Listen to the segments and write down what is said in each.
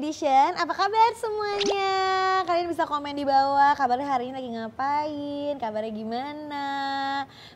Edition. Apa kabar semuanya? Kalian bisa komen di bawah kabarnya hari ini lagi ngapain, kabarnya gimana,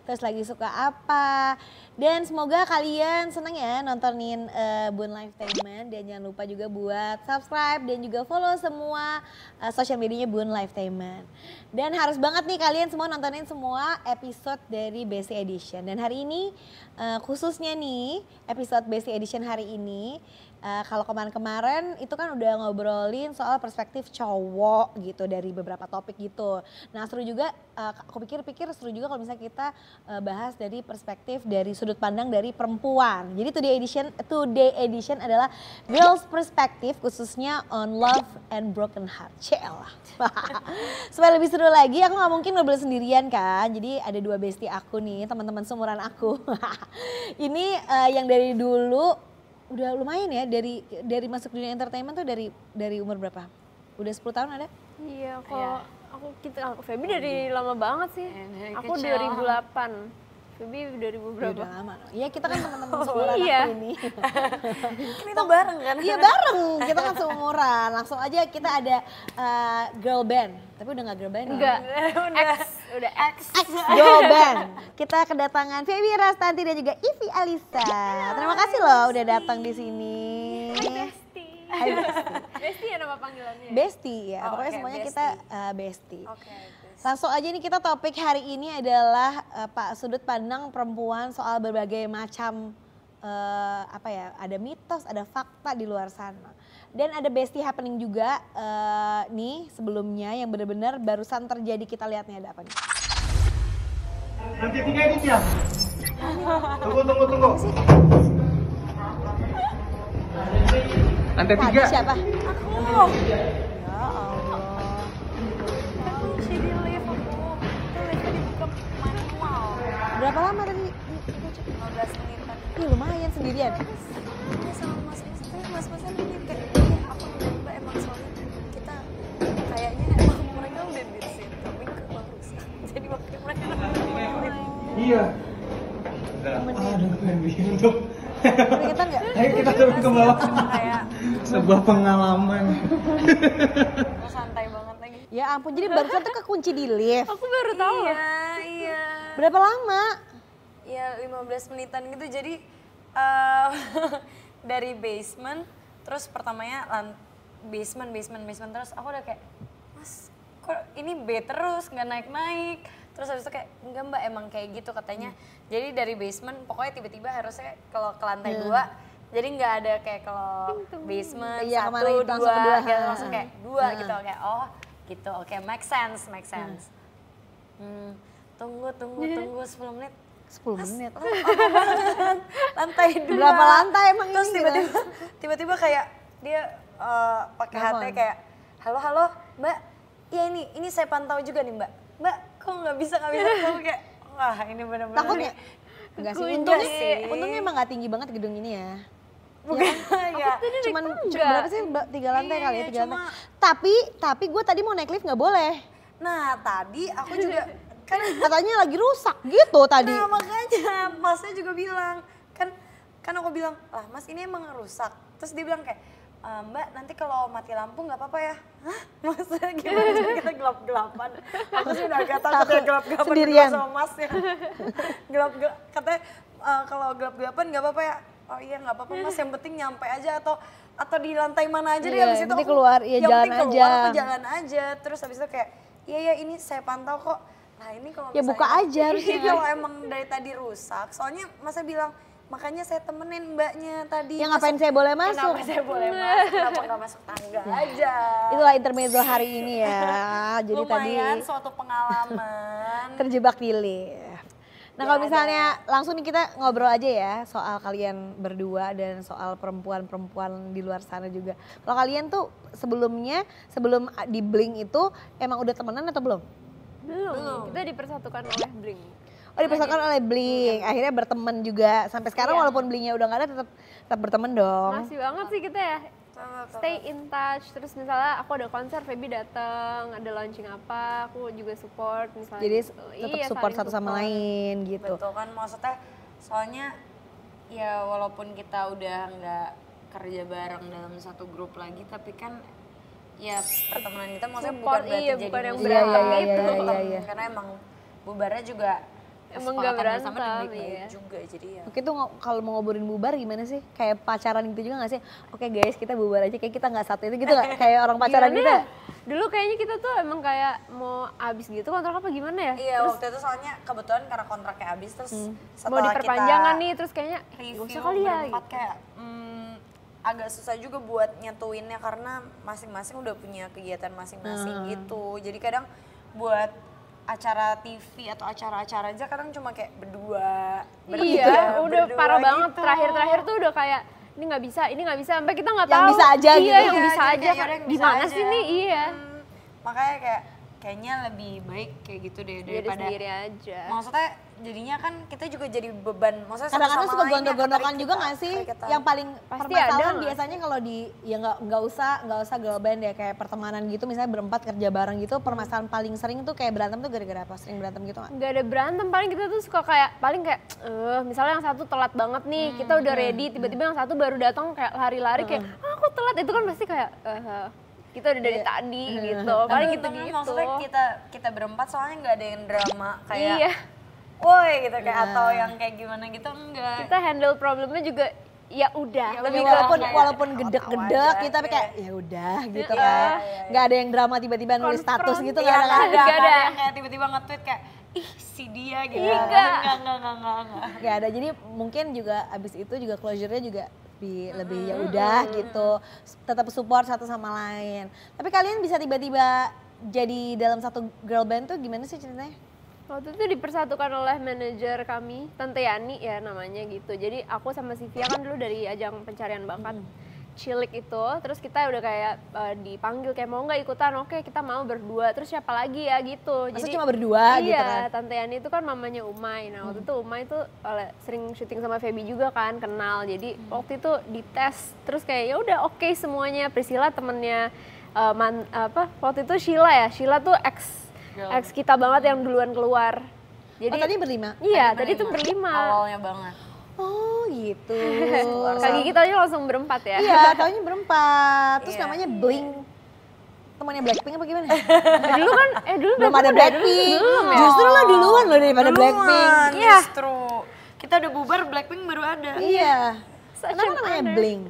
terus lagi suka apa. Dan semoga kalian senang ya nontonin uh, eh, Bun Lifetainment dan jangan lupa juga buat subscribe dan juga follow semua uh, eh, social medianya Bun Lifetainment. Dan harus banget nih kalian semua nontonin semua episode dari BC Edition. Dan hari ini uh, khususnya nih episode BC Edition hari ini Uh, kalau kemarin-kemarin itu kan udah ngobrolin soal perspektif cowok gitu dari beberapa topik gitu. Nah seru juga, uh, aku pikir-pikir seru juga kalau misalnya kita uh, bahas dari perspektif dari sudut pandang dari perempuan. Jadi today edition, today edition adalah girls perspective khususnya on love and broken heart. Cela. Supaya lebih seru lagi, aku nggak mungkin ngobrol sendirian kan. Jadi ada dua bestie aku nih, teman-teman seumuran aku. Ini uh, yang dari dulu udah lumayan ya dari dari masuk dunia entertainment tuh dari dari umur berapa? Udah 10 tahun ada? Iya, kalau ya. aku kita aku Feby dari lama banget sih. Iya, aku dua aku delapan 2008. Febi 2000 berapa? udah lama. Iya, kita kan teman-teman seumuran iya. aku ini. kita bareng kan? Iya, bareng. Kita kan seumuran. Langsung aja kita ada uh, girl band. Tapi udah gak girl band Enggak. Ya? Udah. X. Udah X. X girl band. Kita kedatangan Feby Rastanti dan juga Ivi Alisa. Terima kasih loh udah datang di sini. Hai Besti. Hai Besti. Besti ya nama panggilannya? Ya? Besti ya. Oh, Pokoknya okay, semuanya bestie. kita uh, Besti. Oke. Okay. Langsung aja nih kita topik hari ini adalah uh, Pak sudut pandang perempuan soal berbagai macam uh, apa ya, ada mitos, ada fakta di luar sana. Dan ada bestie happening juga uh, nih sebelumnya yang benar-benar barusan terjadi kita lihat nih ada apa nih. Nanti tiga ini ya. Tunggu tunggu tunggu. Nanti tiga. siapa? Aku. Ya berapa lama tadi? 15 menitan. Ini lumayan sendirian. Iya sama mas mas mas mas kan ini kayak aku coba emang soalnya kita kayaknya emang mereka udah di situ tapi bagus. jadi waktu mereka iya ada yang bikin untuk ayo kita iya, turun ke bawah sebuah pengalaman santai banget lagi ya ampun jadi barusan tuh kekunci di lift aku baru tahu iya iya Berapa lama? Ya 15 menitan gitu. Jadi uh, dari basement terus pertamanya basement basement basement terus aku udah kayak mas kok ini B terus nggak naik naik terus habis itu kayak enggak mbak emang kayak gitu katanya hmm. jadi dari basement pokoknya tiba-tiba harusnya kalau ke lantai hmm. dua jadi nggak ada kayak kalau basement iya, satu dua, langsung dua ya, langsung kayak dua hmm. gitu kayak oh gitu oke okay, make sense make hmm. sense hmm. Hmm tunggu tunggu iya. tunggu 10 menit 10 Mas, menit. lantai dua. Berapa lantai emang Terus ini? Gitu? tiba-tiba tiba-tiba kayak dia uh, pakai HT kayak halo halo Mbak, Iya ini ini saya pantau juga nih Mbak. Mbak, kok nggak bisa nggak bisa kamu kayak wah ini benar-benar takutnya Enggak sih, untungnya, sih. untungnya emang gak tinggi banget gedung ini ya. Bukan, ya. ya. Cuman berapa sih Mbak? tiga lantai iya, kali ya, iya, tiga cuma... lantai. Tapi, tapi gue tadi mau naik lift nggak boleh. Nah, tadi aku juga kan katanya lagi rusak gitu tadi nah makanya masnya juga bilang kan kan aku bilang lah mas ini emang rusak terus dia bilang kayak e, mbak nanti kalau mati lampu nggak apa-apa ya Mas gimana kita gelap-gelapan aku sih udah agak takut ya gelap-gelapan sendirian sama mas ya gelap-gelap katanya uh, kalau gelap-gelapan nggak apa-apa ya oh iya nggak apa-apa mas yang penting nyampe aja atau atau di lantai mana aja dia. deh iya, habis itu aku keluar ya yang jalan penting keluar aja. jalan aja terus habis itu kayak iya iya ini saya pantau kok Nah ini kalau ya buka aja harusnya. kalau kan. emang dari tadi rusak, soalnya masa bilang makanya saya temenin mbaknya tadi. Yang ngapain saya boleh masuk? Kenapa saya boleh masuk? Kenapa nggak masuk tangga aja? Itulah intermezzo hari ini ya. Jadi Lumayan tadi suatu pengalaman. terjebak di Nah ya, kalau misalnya ada. langsung nih kita ngobrol aja ya soal kalian berdua dan soal perempuan-perempuan di luar sana juga. Kalau kalian tuh sebelumnya, sebelum di Blink itu emang udah temenan atau belum? Belum. Belum. Kita dipersatukan oleh bling Oh dipersatukan nah, oleh gitu. bling iya. akhirnya berteman juga sampai sekarang iya. walaupun Blinknya udah gak ada tetap tetap berteman dong. Masih banget sih kita ya. Stay in touch terus misalnya aku ada konser Feby datang ada launching apa aku juga support misalnya. Jadi gitu. tetap iya, support satu sama lain gitu. Betul kan maksudnya soalnya ya walaupun kita udah nggak kerja bareng dalam satu grup lagi tapi kan ya pertemanan kita maksudnya Support, bukan berarti iya, jadi bukan yang berantem iya, iya, iya, iya, iya. karena emang bubarnya juga emang gak berantem sama iya. juga jadi ya mungkin tuh kalau mau ngobrolin bubar gimana sih kayak pacaran gitu juga gak sih oke guys kita bubar aja kayak kita nggak satu itu gitu gak? kayak orang pacaran gitu ya? dulu kayaknya kita tuh emang kayak mau abis gitu kontrak apa gimana ya iya terus, waktu itu soalnya kebetulan karena kontraknya abis terus hmm. mau diperpanjangan nih terus kayaknya ya review kali ya gitu. kayak hmm, agak susah juga buat nyatuinnya karena masing-masing udah punya kegiatan masing-masing hmm. gitu jadi kadang buat acara TV atau acara-acara aja kadang cuma kayak berdua, berdua iya udah berdua parah gitu. banget terakhir-terakhir tuh udah kayak ini nggak bisa ini nggak bisa sampai kita nggak tahu yang bisa aja iya, gitu yang bisa iya, aja di mana sih nih iya hmm, makanya kayak kayaknya lebih baik kayak gitu deh daripada sendiri aja maksudnya jadinya kan kita juga jadi beban maksudnya kadang-kadang suka gondok-gondokan juga nggak sih kita. yang paling Pasti permasalahan biasanya kalau di ya nggak nggak usah nggak usah girl band ya kayak pertemanan gitu misalnya berempat kerja bareng gitu permasalahan paling sering tuh kayak berantem tuh gara-gara apa sering berantem gitu nggak nggak ada berantem paling kita tuh suka kayak paling kayak eh misalnya yang satu telat banget nih hmm, kita udah hmm, ready hmm. tiba-tiba hmm. yang satu baru datang kayak lari-lari kayak hmm. ah, aku telat itu kan pasti kayak uh, kita udah dari iya. tadi gitu paling gitu gitu maksudnya kita kita berempat soalnya nggak ada yang drama kayak iya woi gitu kayak yeah. atau yang kayak gimana gitu enggak. Kita handle problemnya juga ya udah ya, lebih walaupun ya, walaupun gedek-gedek kita tapi kayak ya udah iya. gitu ya, kan ya, ada yang drama tiba-tiba nulis status gitu ya, ada nggak ada yang kayak tiba-tiba nge-tweet kayak ih si dia gitu enggak enggak enggak enggak enggak ada jadi mungkin juga abis itu juga closure-nya juga lebih lebih ya udah gitu tetap support satu sama lain tapi kalian bisa tiba-tiba jadi dalam satu girl band tuh gimana sih ceritanya Waktu itu dipersatukan oleh manajer kami, Tante Yani ya namanya gitu. Jadi aku sama Sivia kan dulu dari ajang pencarian bakat. Hmm. Cilik itu, terus kita udah kayak uh, dipanggil kayak mau nggak ikutan, oke kita mau berdua, terus siapa lagi ya gitu. Masa Jadi cuma berdua gitu iya, gitu kan? Tante Yani itu kan mamanya Umay, nah hmm. waktu itu Umay itu oleh, sering syuting sama Feby juga kan, kenal. Jadi hmm. waktu itu dites, terus kayak ya udah oke okay semuanya. Priscilla temennya uh, man, apa? Waktu itu Sheila ya, Sheila tuh ex ex kita banget yang duluan keluar. Oh, Jadi oh, tadi berlima? Iya, tadi, tadi tuh berlima. Awalnya banget. Oh gitu. Kali kita aja langsung berempat ya? Iya, tahunya berempat. Terus yeah. namanya bling. temannya Blackpink apa gimana? Eh, dulu kan, eh dulu belum ada Blackpink. Dulu, dulu, ya? Justru lo duluan lo daripada duluan, Blackpink. Iya. Justru. Kita udah bubar, Blackpink baru ada. Iya. Kenapa namanya Bling?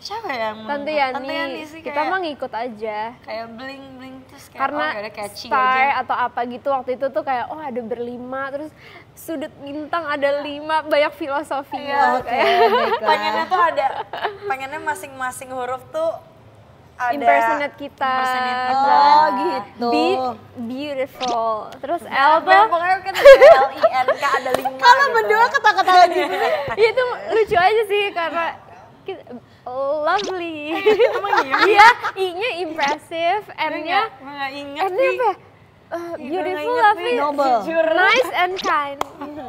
Siapa yang Tante Yani. Tante Yani sih kayak, Kita mah ngikut aja. Kayak bling bling terus kayak, karena oh, style aja. atau apa gitu waktu itu tuh kayak oh ada berlima terus sudut bintang ada lima banyak filosofinya ya gitu, okay, kayak pengennya tuh ada pengennya masing-masing huruf tuh ada impersonate kita. Impersonate kita. Oh, gitu. Be beautiful. Terus L ya, tuh pokoknya kan L I N K ada lima. Kalau gitu. berdua kata-kata lagi itu lucu aja sih karena kita, lovely. Iya? iya? i-nya impressive, n-nya apa ya? Eh, iya, beautiful, lovely, jujur, nice and kind.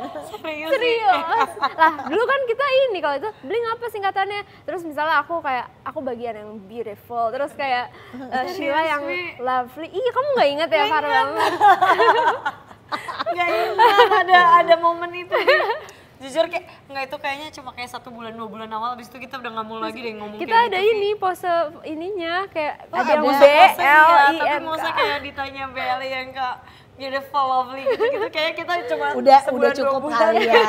Serius? lah, dulu kan kita ini kalau itu bling apa singkatannya? Terus misalnya aku kayak aku bagian yang beautiful, terus kayak eh, Sheila yang lovely. Iya, kamu nggak inget ya Karla? Nggak ingat ada ada momen itu jujur kayak nggak itu kayaknya cuma kayak satu bulan dua bulan awal abis itu kita udah nggak mau lagi deh ngomong kita ada gitu. ini pose ininya kayak oh, ada yang B L I iya, tapi kayak ditanya B L enggak beautiful ya lovely gitu, gitu kayaknya kita cuma udah sebulan, udah cukup kali ya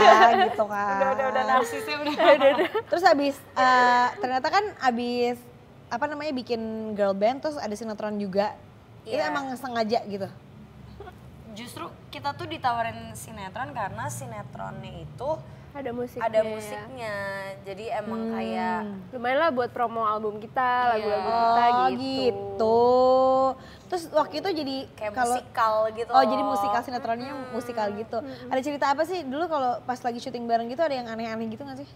gitu kan udah udah udah kan. narsisnya udah. udah, udah. terus abis uh, ternyata kan abis apa namanya bikin girl band terus ada sinetron juga yeah. itu iya. emang sengaja gitu justru kita tuh ditawarin sinetron karena sinetronnya itu ada musiknya. Ada musiknya. Ya. Jadi emang hmm. kayak lumayan lah buat promo album kita, lagu-lagu yeah. kita oh, gitu. gitu. Terus waktu itu jadi kayak kalo, musikal gitu. Oh, jadi musikal sinetronnya hmm. musikal gitu. Hmm. Ada cerita apa sih dulu kalau pas lagi syuting bareng gitu ada yang aneh-aneh gitu gak sih?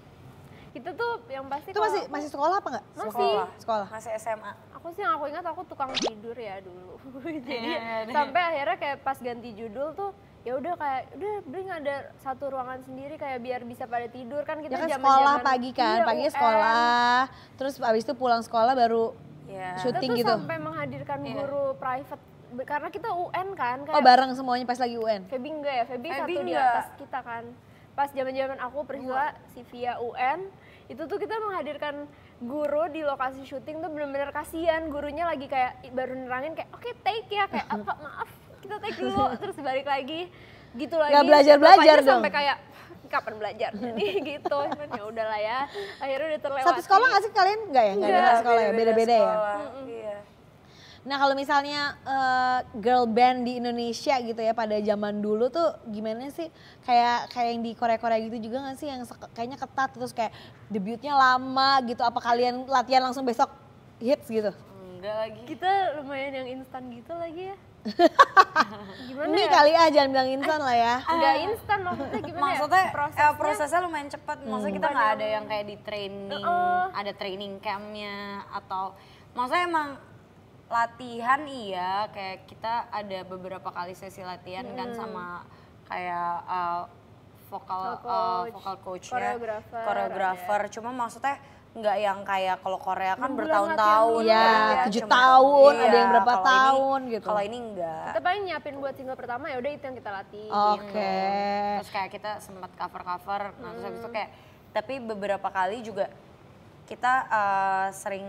kita tuh yang pasti itu masih masih sekolah apa nggak masih sekolah. sekolah masih SMA aku sih yang aku ingat aku tukang tidur ya dulu jadi yeah, iya, iya. sampai yeah. akhirnya kayak pas ganti judul tuh ya udah kayak udah bring ada satu ruangan sendiri kayak biar bisa pada tidur kan kita ya kan jaman, sekolah pagi kan iya, pagi sekolah terus abis itu pulang sekolah baru yeah. syuting kita tuh gitu sampai menghadirkan yeah. guru private karena kita UN kan oh, kayak, oh bareng semuanya pas lagi UN Febi enggak ya Febi, satu di atas kita kan pas zaman zaman aku Priscila Sivia UN itu tuh kita menghadirkan guru di lokasi syuting tuh bener-bener kasihan gurunya lagi kayak baru nerangin kayak oke okay, take ya kayak apa maaf kita take dulu terus balik lagi gitu lagi nggak belajar belajar dong sampai kayak kapan belajar jadi gitu ya udahlah ya akhirnya udah terlewat satu sekolah nggak sih kalian nggak ya nggak ada sekolah ya, ya? beda beda, ya Nah kalau misalnya uh, girl band di Indonesia gitu ya pada zaman dulu tuh gimana sih kayak kayak yang di Korea-Korea gitu juga nggak sih yang kayaknya ketat terus kayak debutnya lama gitu apa kalian latihan langsung besok hits gitu? Enggak lagi. Kita lumayan yang instan gitu lagi ya. gimana Mie ya? kali aja ah, jangan bilang instan lah ya. Enggak ah, instan maksudnya gimana ya? maksudnya, ya? Prosesnya, eh, prosesnya lumayan cepat. Maksudnya kita nggak ada yang kayak di training, uh -uh. ada training campnya atau maksudnya emang latihan iya kayak kita ada beberapa kali sesi latihan kan hmm. kan sama kayak uh, vokal eh, coach, uh, vokal coach koreografer koreografer ya. cuma maksudnya nggak yang kayak kalau Korea kan bertahun-tahun ya tujuh ya, tahun iya, ada yang berapa tahun ini, gitu kalau ini enggak kita paling nyiapin buat single pertama ya udah itu yang kita latih gitu. oke okay. terus kayak kita sempat cover cover nah terus habis itu hmm. kayak tapi beberapa kali juga kita uh, sering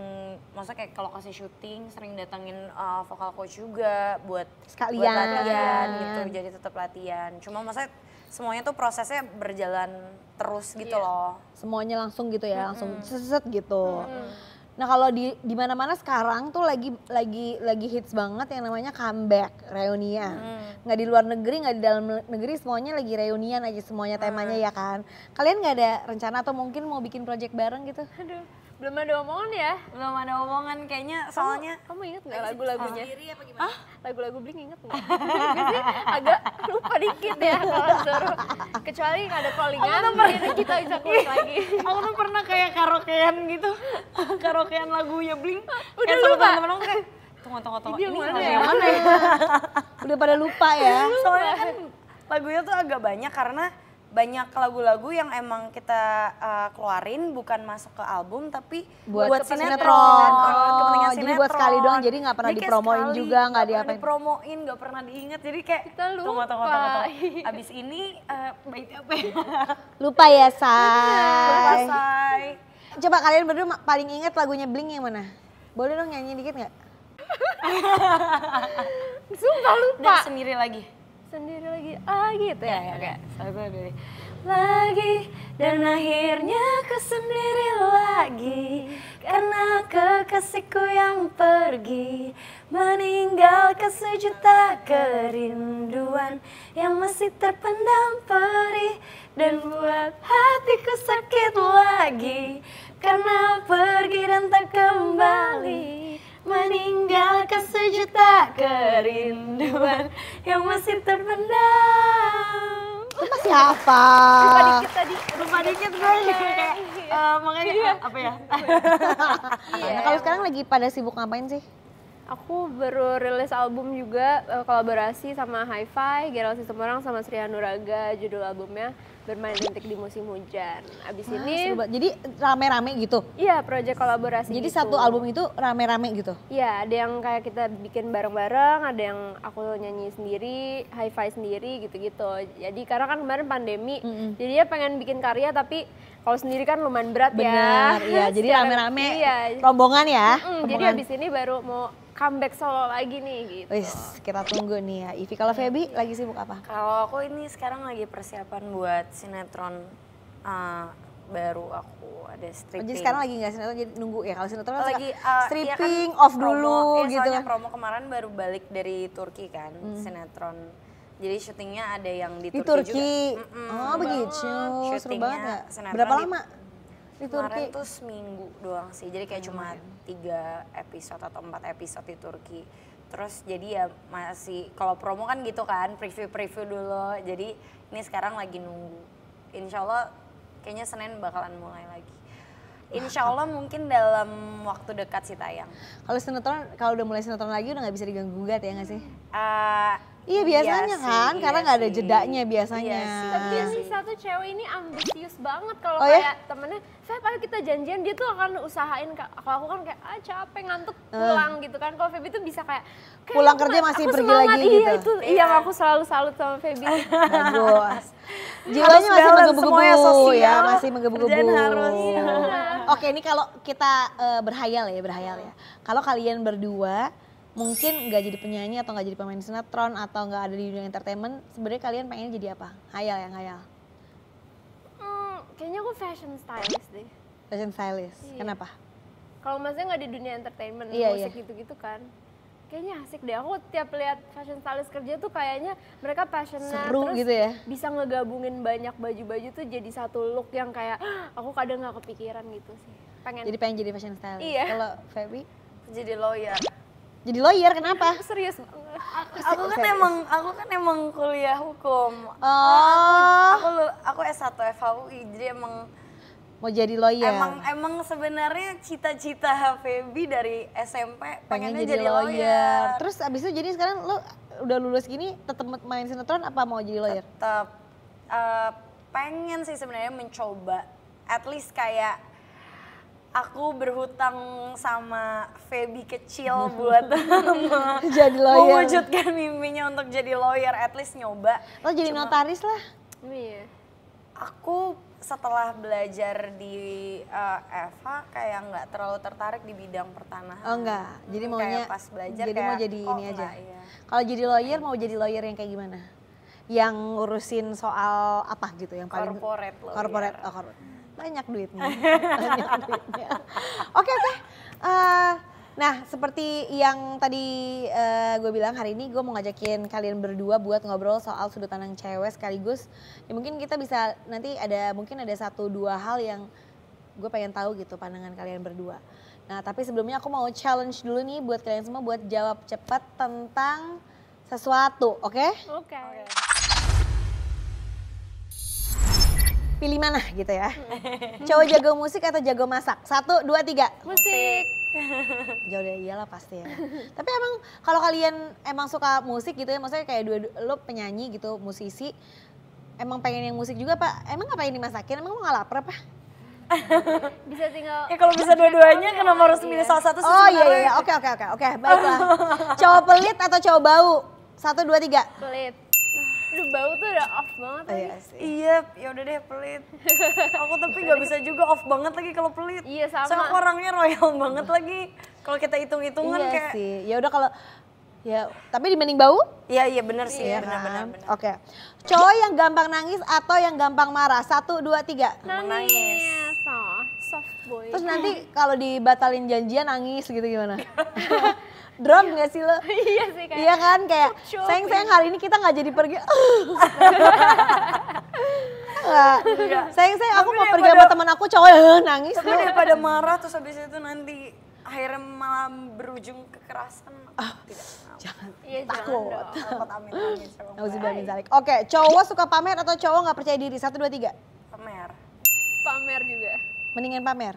maksudnya kayak ke lokasi syuting sering datengin uh, vokal coach juga buat sekalian buat latihan gitu jadi tetap latihan cuma maksudnya semuanya tuh prosesnya berjalan terus gitu yeah. loh semuanya langsung gitu ya mm -hmm. langsung seset gitu mm -hmm Nah kalau di di mana mana sekarang tuh lagi lagi lagi hits banget yang namanya comeback reunian. Hmm. Nggak di luar negeri nggak di dalam negeri semuanya lagi reunian aja semuanya temanya hmm. ya kan. Kalian nggak ada rencana atau mungkin mau bikin project bareng gitu? Aduh belum ada omongan ya belum ada omongan kayaknya soalnya kamu, kamu inget nggak lagu-lagunya ah lagu-lagu bling inget nggak agak lupa dikit ya kalau seru, kecuali ada callingan pernah kita bisa kulik iya. lagi aku tuh pernah kayak karaokean gitu karaokean lagunya bling udah lupa teman -teman, kayak tunggu tunggu tunggu ini mana, ya? mana ya udah pada lupa ya soalnya kan lagunya tuh agak banyak karena banyak lagu-lagu yang emang kita uh, keluarin bukan masuk ke album tapi buat, buat sinetron, sinetron. Oh, sinetron. Jadi buat sekali doang jadi nggak pernah jadi dipromoin sekali, juga nggak diapain. Dipromoin nggak pernah diinget jadi kayak kita lupa. Tunggu, tunggu, tunggu, tunggu. Abis ini uh, baik apa? lupa ya say. Lupa say. Coba kalian berdua paling inget lagunya bling yang mana? Boleh dong nyanyi dikit nggak? Sumpah lupa. Dan sendiri lagi sendiri lagi ah gitu ya, ya, kayak satu dua lagi dan akhirnya aku sendiri lagi karena kekasihku yang pergi meninggal ke sejuta kerinduan yang masih terpendam perih dan buat hatiku sakit lagi karena pergi dan tak kembali meninggalkan sejuta kerinduan yang masih terpendam. Siapa? siapa? dikit tadi, rumah dikit gue kayak uh, makanya iya. Eh, apa ya? iya. Nah, kalau sekarang lagi pada sibuk ngapain sih? Aku baru rilis album juga eh, kolaborasi sama Hi-Fi, Gerald orang sama Sri Anuraga judul albumnya bermain rintik di musim hujan. Abis ah, ini seru jadi rame-rame gitu. Iya, project kolaborasi. Jadi gitu. satu album itu rame-rame gitu. Iya, ada yang kayak kita bikin bareng-bareng, ada yang aku nyanyi sendiri, high five sendiri gitu-gitu. Jadi karena kan kemarin pandemi, mm -hmm. pengen bikin karya tapi kalau sendiri kan lumayan berat Bener, ya. iya. Jadi rame-rame. Iya. Rombongan ya. Mm -hmm, rombongan. Jadi abis ini baru mau comeback solo lagi nih gitu. Wis, kita tunggu nih ya. Ivi, kalau Feby iya. lagi sibuk apa? Kalau aku ini sekarang lagi persiapan buat sinetron uh, baru aku ada stripping. Oh, jadi sekarang lagi nggak sinetron jadi nunggu ya kalau sinetron lagi uh, eh, stripping iya kan, off promo, dulu ya, gitu. Soalnya promo kemarin baru balik dari Turki kan hmm. sinetron. Jadi syutingnya ada yang di, di Turki, Turki. juga. Mm -mm, oh begitu, seru banget. Berapa lama? di Turki kemarin tuh seminggu doang sih jadi kayak cuma hmm. tiga episode atau empat episode di Turki terus jadi ya masih kalau promo kan gitu kan preview preview dulu jadi ini sekarang lagi nunggu insya Allah kayaknya Senin bakalan mulai lagi Insya Allah mungkin dalam waktu dekat sih tayang. Kalau sinetron, kalau udah mulai sinetron lagi udah nggak bisa diganggu gugat ya nggak sih? Uh, Iya, iya biasanya kan, iya kan, sih, karena nggak iya ada jedanya biasanya. Iya sih. Tapi Lisa iya tuh cewek ini ambisius banget kalau oh, ya? kayak ya? temennya, saya ayo kita janjian, dia tuh akan usahain. Kalau aku kan kayak, ah capek ngantuk eh. pulang uh. gitu kan. Kalau Feby tuh bisa kayak, kayak pulang kerja masih aku pergi semangat. lagi iya, gitu. Itu, iya, iya aku selalu salut sama Feby. Bagus. Jiwanya masih menggebu-gebu ya, masih menggebu-gebu. Iya. Oke ini kalau kita uh, berhayal ya, berhayal ya. Kalau kalian berdua mungkin nggak jadi penyanyi atau nggak jadi pemain sinetron atau nggak ada di dunia entertainment sebenarnya kalian pengen jadi apa hayal yang hayal hmm, kayaknya aku fashion stylist deh fashion stylist iya. kenapa kalau maksudnya nggak di dunia entertainment iya, musik iya. gitu-gitu kan kayaknya asik deh aku tiap lihat fashion stylist kerja tuh kayaknya mereka passionnya Seru terus gitu ya bisa ngegabungin banyak baju-baju tuh jadi satu look yang kayak ah, aku kadang nggak kepikiran gitu sih pengen jadi pengen jadi fashion stylist iya. kalau Feby jadi lawyer jadi lawyer kenapa serius aku kan serius. emang aku kan emang kuliah hukum oh. aku aku, aku S1 FHUI jadi emang mau jadi lawyer emang emang sebenarnya cita-cita Feby dari SMP pengen jadi, jadi lawyer. lawyer terus abis itu jadi sekarang lo udah lulus gini tetap main sinetron apa mau jadi lawyer tetap uh, eh, pengen sih sebenarnya mencoba at least kayak aku berhutang sama Feby kecil buat jadi lawyer. mewujudkan mimpinya untuk jadi lawyer, at least nyoba. Lo oh, jadi Cuma, notaris lah. Iya. Aku setelah belajar di uh, eh, Eva kayak nggak terlalu tertarik di bidang pertanahan. Oh enggak, jadi hmm, maunya kayak pas belajar jadi kayak, mau jadi oh, ini aja. Iya. Kalau jadi lawyer mau jadi lawyer yang kayak gimana? Yang ngurusin soal apa gitu yang paling corporate lawyer. oh, corporate banyak duitnya. banyak duitnya. Oke oke. Uh, Nah, seperti yang tadi uh, eh, gue bilang hari ini gue mau ngajakin kalian berdua buat ngobrol soal sudut pandang cewek sekaligus ya mungkin kita bisa nanti ada mungkin ada satu dua hal yang gue pengen tahu gitu pandangan kalian berdua. Nah, tapi sebelumnya aku mau challenge dulu nih buat kalian semua buat jawab cepat tentang sesuatu, oke? Okay? Oke. Okay. Okay. pilih mana gitu ya. Cowok jago musik atau jago masak? Satu, dua, tiga. Musik. Jauh ya dari iyalah pasti ya. Tapi emang kalau kalian emang suka musik gitu ya, maksudnya kayak dua, lo penyanyi gitu, musisi, emang pengen yang musik juga pak? Emang ngapain dimasakin? Emang lo gak lapar pak? bisa tinggal ya kalau bisa dua-duanya kenapa iya. harus milih salah satu oh iya, iya iya oke oke oke oke baiklah cowok pelit atau cowok bau satu dua tiga pelit udah bau tuh udah off banget oh, lagi. Iya sih. Iya, ya udah deh pelit. aku tapi nggak bisa juga off banget lagi kalau pelit. Iya sama. Soalnya orangnya royal banget lagi. Kalau kita hitung-hitungan iya kayak. Iya sih. Ya udah kalau Ya, tapi dibanding bau? Iya, iya benar sih. Iya, benar, benar, kan? benar. Oke. Okay. Cowok yang gampang nangis atau yang gampang marah? Satu, dua, tiga. Nangis. nangis. Oh, soft boy. Terus nanti kalau dibatalin janjian nangis gitu gimana? drop iya. nggak sih lo? iya sih kayak. Iya kan kayak sayang sayang gitu. hari ini kita nggak jadi pergi. Enggak. Iya. Sayang sayang aku mau pergi sama teman aku cowok eh, nangis. Tapi pada marah terus habis itu nanti akhirnya malam berujung kekerasan. Ah, tidak. Jangan iya, takut. Takut balik. Oke, cowok suka pamer atau cowok nggak percaya diri? Satu dua tiga. Pamer. Pamer juga. Mendingan pamer.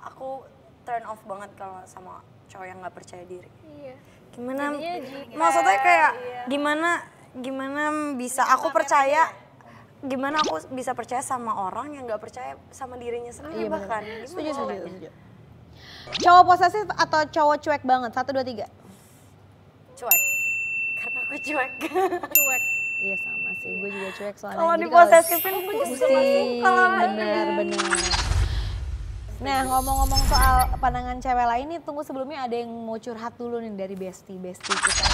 Aku turn off banget kalau sama cowok yang nggak percaya diri iya. gimana Jadinya maksudnya kayak iya. gimana gimana bisa aku percaya gimana aku bisa percaya sama orang yang nggak percaya sama dirinya sendiri iya, bahkan setuju setuju cowok posesif atau cowok cuek banget satu dua tiga cuek karena aku cuek cuek Iya sama sih, gue juga cuek soalnya. Kalau diposesifin gue juga Kalau bener bener. Nah ngomong-ngomong soal pandangan cewek lain nih, tunggu sebelumnya ada yang mau curhat dulu nih dari Besti, Besti kita.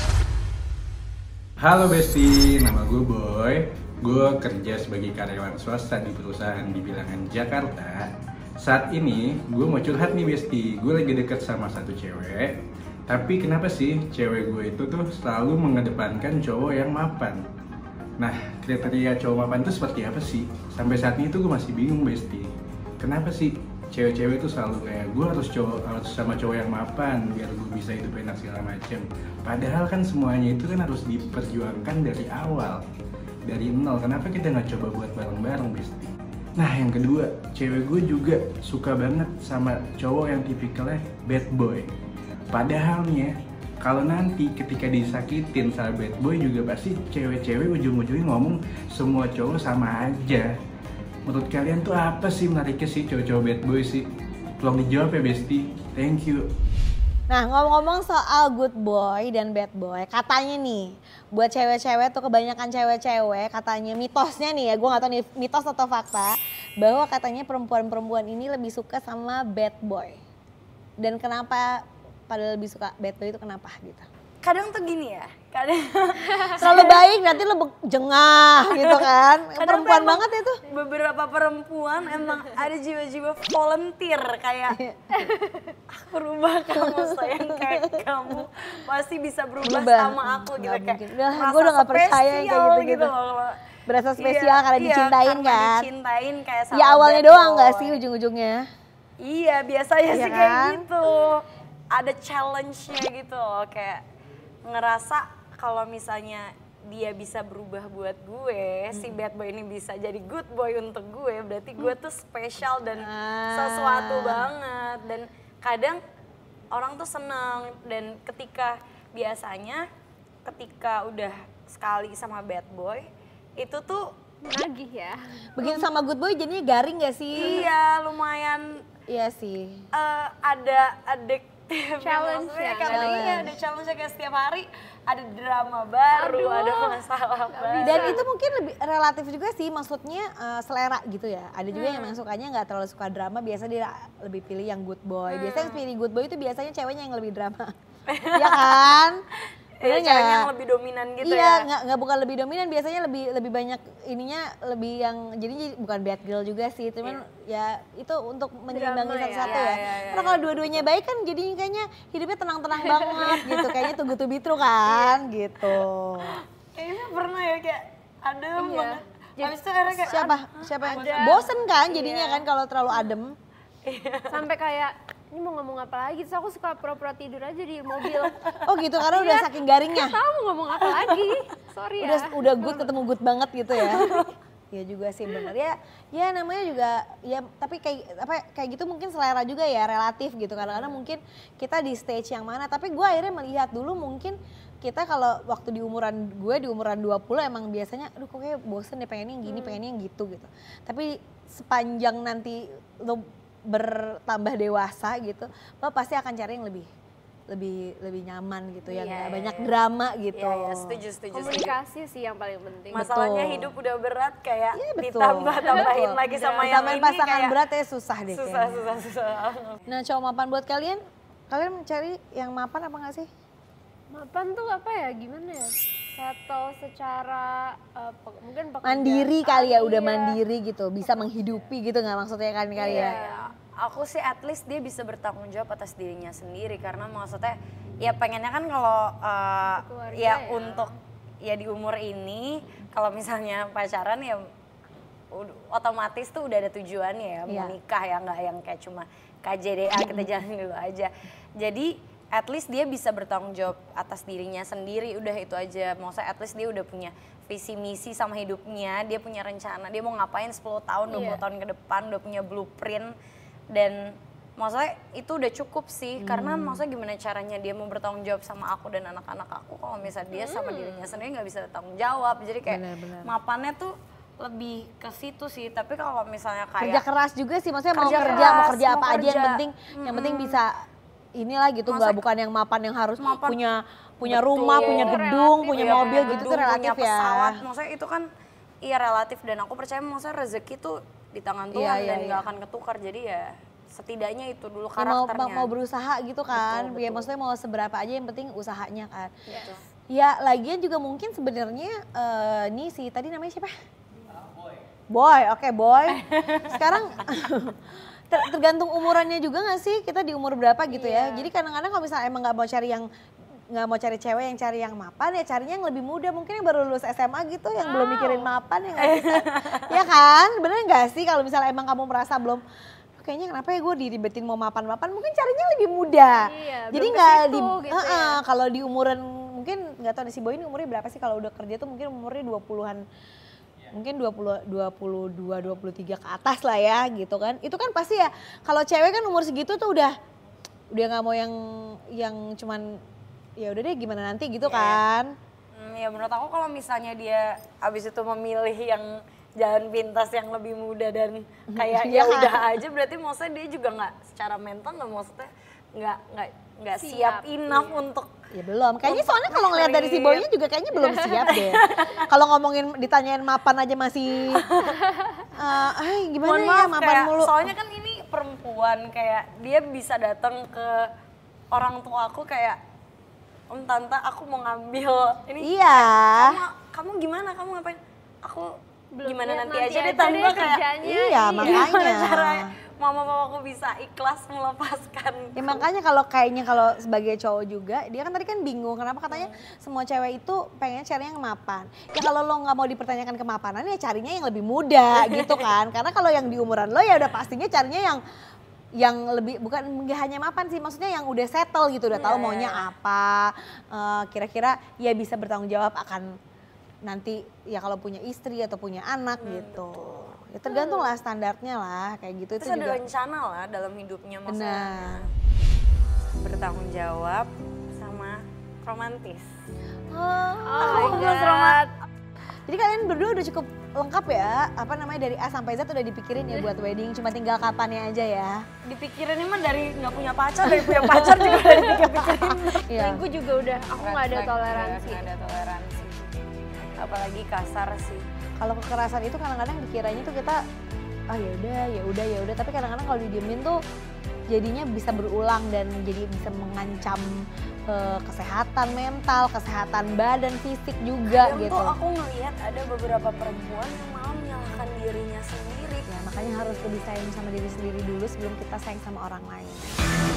Halo Besti, nama gue Boy. Gue kerja sebagai karyawan swasta di perusahaan di bilangan Jakarta. Saat ini gue mau curhat nih Besti, gue lagi deket sama satu cewek. Tapi kenapa sih cewek gue itu tuh selalu mengedepankan cowok yang mapan? Nah, kriteria cowok mapan itu seperti apa sih? Sampai saat ini tuh gue masih bingung Besti. Kenapa sih cewek-cewek itu selalu kayak gue harus cowok harus sama cowok yang mapan biar gue bisa hidup enak segala macem padahal kan semuanya itu kan harus diperjuangkan dari awal dari nol kenapa kita nggak coba buat bareng-bareng besti nah yang kedua cewek gue juga suka banget sama cowok yang tipikalnya bad boy padahal nih ya, kalau nanti ketika disakitin sama bad boy juga pasti cewek-cewek ujung-ujungnya ngomong semua cowok sama aja menurut kalian tuh apa sih menariknya sih cowok-cowok bad boy sih? Tolong dijawab ya Besti. Thank you. Nah ngomong-ngomong soal good boy dan bad boy, katanya nih buat cewek-cewek tuh kebanyakan cewek-cewek katanya mitosnya nih ya, gue gak tau nih mitos atau fakta bahwa katanya perempuan-perempuan ini lebih suka sama bad boy. Dan kenapa pada lebih suka bad boy itu kenapa gitu? kadang tuh gini ya kadang selalu baik nanti lo jengah gitu kan kadang perempuan emang, banget tuh beberapa perempuan emang ada jiwa-jiwa volunteer kayak iya. ah, aku rubah kamu sayang kayak kamu pasti bisa berubah, berubah. sama aku gitu gak kayak udah gue udah gak percaya kayak gitu gitu, gitu loh. berasa iya, spesial iya, karena iya, dicintain karena kan dicintain kayak ya, sama ya awalnya betul. doang gak sih ujung-ujungnya iya biasanya iya sih kan? kayak gitu ada challenge-nya gitu loh kayak ngerasa kalau misalnya dia bisa berubah buat gue, hmm. si bad boy ini bisa jadi good boy untuk gue, berarti gue hmm. tuh spesial dan ah. sesuatu banget dan kadang orang tuh seneng dan ketika biasanya ketika udah sekali sama bad boy itu tuh lagi ya begitu sama good boy jadinya garing gak sih iya lumayan iya sih uh, ada adik challenge ya, kalau iya ada challenge kayak setiap hari ada drama baru, Aduh. ada masalah baru. Dan itu mungkin lebih relatif juga sih, maksudnya uh, selera gitu ya. Ada juga hmm. yang sukanya nggak terlalu suka drama, biasa dia lebih pilih yang good boy. Hmm. Biasanya yang pilih good boy itu biasanya ceweknya yang lebih drama. ya kan? Iya ya, yang lebih dominan gitu iya, ya. Iya, nggak bukan lebih dominan, biasanya lebih lebih banyak ininya lebih yang jadi bukan bad girl juga sih, cuman yeah. ya itu untuk menyeimbangkan satu-satu ya. Iya, ya. ya, ya ya. kalau iya. dua-duanya baik kan jadi kayaknya hidupnya tenang-tenang banget gitu, kayaknya tuh gitu bitru kan iya. gitu. Kayaknya pernah ya kayak adem iya. banget. Jadi, Habis itu kayak siapa? Ah, siapa? Bosen kan jadinya yeah. kan kalau terlalu adem. Sampai kayak ini mau ngomong apa lagi terus aku suka pura-pura tidur aja di mobil oh gitu karena udah iya, saking garingnya gak tahu mau ngomong apa lagi sorry ya udah good ketemu good banget gitu ya ya juga sih bener ya ya namanya juga ya tapi kayak apa kayak gitu mungkin selera juga ya relatif gitu kadang-kadang mungkin kita di stage yang mana tapi gue akhirnya melihat dulu mungkin kita kalau waktu di umuran gue di umuran 20 emang biasanya aduh kok kayak bosen deh pengen yang gini hmm. pengen yang gitu gitu tapi sepanjang nanti lo bertambah dewasa gitu, lo pasti akan cari yang lebih lebih lebih nyaman gitu yeah, yang gak iya. banyak drama gitu. Iya, yeah, iya, yeah. setuju, setuju. Komunikasi setuju. sih yang paling penting. Masalahnya betul. hidup udah berat kayak yeah, betul. ditambah tambahin betul. lagi sama yang tambahin ini pasangan kayak berat ya susah deh. Susah, kayaknya. susah, susah. Nah, cowok mapan buat kalian, kalian mencari yang mapan apa nggak sih? Mapan tuh apa ya? Gimana ya? settle secara uh, mungkin pekerjaan. mandiri kali ya, udah iya. mandiri gitu, bisa menghidupi gitu nggak maksudnya kan kali ya? Iya. Aku sih at least dia bisa bertanggung jawab atas dirinya sendiri karena maksudnya ya pengennya kan kalau uh, ya, ya. untuk ya di umur ini kalau misalnya pacaran ya otomatis tuh udah ada tujuannya ya mau iya. nikah ya nggak yang kayak cuma KJDA kita jalan dulu aja. Jadi at least dia bisa bertanggung jawab atas dirinya sendiri udah itu aja mau saya at least dia udah punya visi misi sama hidupnya dia punya rencana dia mau ngapain 10 tahun 20 yeah. Iya. tahun ke depan udah punya blueprint dan maksudnya itu udah cukup sih hmm. karena maksudnya gimana caranya dia mau bertanggung jawab sama aku dan anak-anak aku kalau misalnya dia sama hmm. dirinya sendiri nggak bisa bertanggung jawab jadi kayak bener, bener. mapannya tuh lebih ke situ sih tapi kalau misalnya kayak kerja keras juga sih maksudnya kerja mau kerja keras, mau kerja apa kerja. aja yang penting hmm. yang penting bisa inilah gitu nggak bukan yang mapan yang harus mapan. punya punya Betul, rumah, punya gedung, ya punya ya, mobil ya. gitu gedung, tuh relatif punya ya. Maksudnya itu kan iya relatif dan aku percaya maksudnya rezeki tuh di tangan iya, Tuhan ya, ya, dan nggak ya. akan ketukar. Jadi ya setidaknya itu dulu karakternya. mau, mau berusaha gitu kan. Ya, betul, betul. Ya maksudnya mau seberapa aja yang penting usahanya kan. Yes. Iya. Ya lagian juga mungkin sebenarnya uh, nih si tadi namanya siapa? Boy. Boy, oke okay, boy. Sekarang ter tergantung umurannya juga gak sih kita di umur berapa gitu yeah. ya. Iya. Jadi kadang-kadang kalau misalnya emang nggak mau cari yang nggak mau cari cewek yang cari yang mapan ya carinya yang lebih muda mungkin yang baru lulus SMA gitu yang oh. belum mikirin mapan yang bisa ya iya kan bener nggak sih kalau misalnya emang kamu merasa belum kayaknya kenapa ya gue diribetin mau mapan-mapan mungkin carinya lebih muda iya, jadi nggak di gitu uh -uh, ya. kalau di umuran mungkin nggak tahu si Boy ini umurnya berapa sih kalau udah kerja tuh mungkin umurnya 20-an Iya. mungkin 20 22 23 ke atas lah ya gitu kan. Itu kan pasti ya kalau cewek kan umur segitu tuh udah udah nggak mau yang yang cuman ya udah deh gimana nanti gitu yeah. Iya. kan. Hmm, ya menurut aku kalau misalnya dia abis itu memilih yang jalan pintas yang lebih muda dan kayak iya. ya udah aja berarti maksudnya dia juga nggak secara mental nggak maksudnya nggak nggak nggak siap, siap enough iya. untuk Ya belum. Kayaknya oh, soalnya kalau ngelihat dari si boynya juga kayaknya belum siap deh. kalau ngomongin ditanyain mapan aja masih uh, ay, gimana Mohon ya maaf, mapan kayak, mulu. Soalnya kan ini perempuan kayak dia bisa datang ke orang tua aku kayak Om tante aku mau ngambil ini. Iya. Kamu, kamu gimana? Kamu ngapain? Aku belum gimana nanti, nanti aja, aja deh tante kayak. Iya, iya, makanya. Gimana caranya? mama mama aku bisa ikhlas melepaskan. Ya makanya kalau kayaknya kalau sebagai cowok juga dia kan tadi kan bingung kenapa katanya hmm. semua cewek itu pengen cari yang mapan. Ya kalau lo nggak mau dipertanyakan kemapanan ya carinya yang lebih muda gitu kan. Karena kalau yang di umuran lo ya udah pastinya carinya yang yang lebih bukan nggak hanya mapan sih maksudnya yang udah settle gitu udah tahu yeah. maunya apa eh, kira-kira uh, ya bisa bertanggung jawab akan nanti ya kalau punya istri atau punya anak hmm, gitu. Betul. Ya tergantung lah hmm. standarnya lah kayak gitu. Terus itu ada juga... rencana lah dalam hidupnya maksudnya. Bertanggung jawab sama romantis. Oh, oh, god romantis. Jadi kalian berdua udah cukup lengkap ya, apa namanya dari A sampai Z udah dipikirin ya buat wedding, cuma tinggal kapannya aja ya. Dipikirin emang dari nggak punya pacar, dari punya pacar juga udah dipikirin pikirin iya. Minggu juga udah, aku nggak ada toleransi. Nggak ada toleransi, apalagi kasar sih kalau kekerasan itu kadang-kadang dikiranya tuh kita ah oh, ya udah ya udah ya udah tapi kadang-kadang kalau didiemin tuh jadinya bisa berulang dan jadi bisa mengancam uh, kesehatan mental, kesehatan badan, fisik juga Kadang gitu. aku ngelihat ada beberapa perempuan yang mau menyalahkan dirinya sendiri. Ya makanya harus lebih sayang sama diri sendiri dulu sebelum kita sayang sama orang lain.